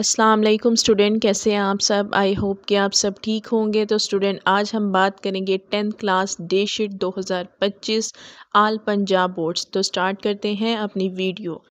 अस्सलाम वालेकुम स्टूडेंट कैसे हैं आप सब आई होप कि आप सब ठीक होंगे तो स्टूडेंट आज हम बात करेंगे tenth class date sheet 2025 all Punjab boards तो स्टार्ट करते हैं अपनी वीडियो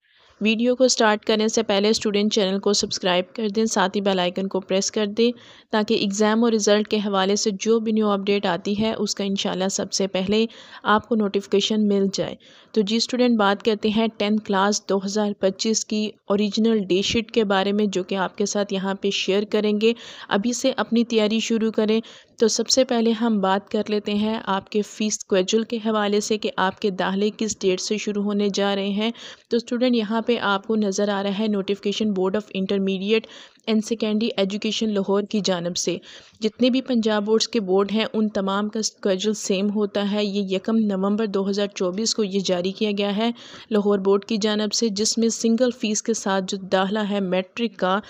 वीडियो को स्टार्ट करने से पहले स्टूडेंट चैनल को सब्सक्राइब कर दें साथ ही बेल आइकन को प्रेस कर दें ताकि एग्ज़ाम और रिज़ल्ट के हवाले से जो भी न्यू अपडेट आती है उसका इन सबसे पहले आपको नोटिफिकेशन मिल जाए तो जी स्टूडेंट बात करते हैं टेंथ क्लास 2025 की ओरिजिनल डे शीट के बारे में जो कि आपके साथ यहाँ पर शेयर करेंगे अभी से अपनी तैयारी शुरू करें तो सबसे पहले हम बात कर लेते हैं आपके फ़ीस क्वेजल के हवाले से कि आपके दाखिले किस डेट से शुरू होने जा रहे हैं तो स्टूडेंट यहाँ पे आपको नज़र आ रहा है notification board of intermediate and secondary education Lahore की जानब से जितने भी पंजाब बोर्ड्स के बोर्ड हैं उन तमाम का स्कजल सेम होता है ये यकम नवंबर 2024 को ये जारी किया गया है लाहौर बोर्ड की जानब से जिसमें सिंगल फ़ीस के साथ जो दाखला है मैट्रिक का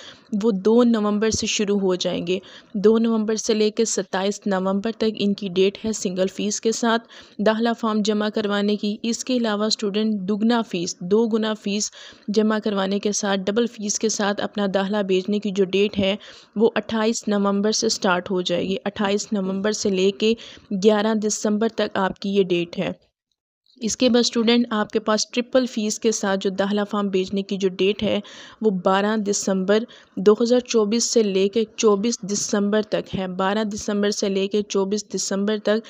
वो दो नवंबर से शुरू हो जाएंगे दो नवंबर से लेकर सत्ताईस नवंबर तक इनकी डेट है सिंगल फ़ीस के साथ दाखला फॉर्म जमा करवाने की इसके अलावा स्टूडेंट दुगना फ़ीस दो गुना फ़ीस जमा करवाने के साथ डबल फ़ीस के साथ अपना दाखला भेजने की जो डेट है वो 28 नवंबर से स्टार्ट हो जाएगी 28 नवंबर से लेके 11 दिसंबर तक आपकी ये डेट है इसके बाद स्टूडेंट आपके पास ट्रिपल फ़ीस के साथ जो दाखला फॉर्म भेजने की जो डेट है वो 12 दिसंबर 2024 से लेकर 24 दिसंबर तक है 12 दिसंबर से लेकर 24 दिसंबर तक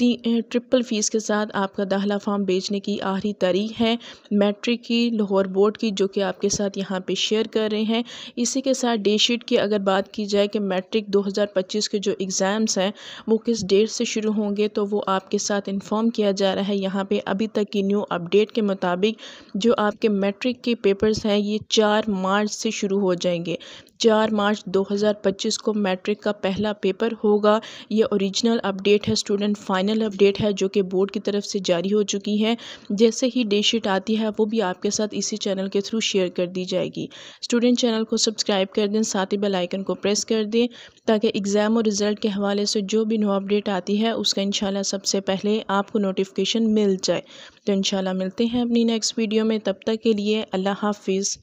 ट्रिपल फ़ीस के साथ आपका दाखिला फॉर्म बेचने की आखिरी तारीख है मैट्रिक की लाहौर बोर्ड की जो कि आपके साथ यहाँ पे शेयर कर रहे हैं इसी के साथ डे शीट की अगर बात की जाए कि मैट्रिक 2025 के जो एग्ज़ाम्स हैं वो किस डेट से शुरू होंगे तो वो आपके साथ इन्फॉर्म किया जा रहा है यहाँ पर अभी तक की न्यू अपडेट के मुताबिक जो आपके मैट्रिक के पेपर्स हैं ये चार मार्च से शुरू हो जाएंगे चार मार्च 2025 को मैट्रिक का पहला पेपर होगा यह ओरिजिनल अपडेट है स्टूडेंट फाइनल अपडेट है जो कि बोर्ड की तरफ से जारी हो चुकी है जैसे ही डे शीट आती है वो भी आपके साथ इसी चैनल के थ्रू शेयर कर दी जाएगी स्टूडेंट चैनल को सब्सक्राइब कर दें साथ ही बेलाइकन को प्रेस कर दें ताकि एग्ज़ाम और रिज़ल्ट के हवाले से जो भी नो अपडेट आती है उसका इन सबसे पहले आपको नोटिफिकेशन मिल जाए तो इन मिलते हैं अपनी नेक्स्ट वीडियो में तब तक के लिए अल्लाह हाफिज़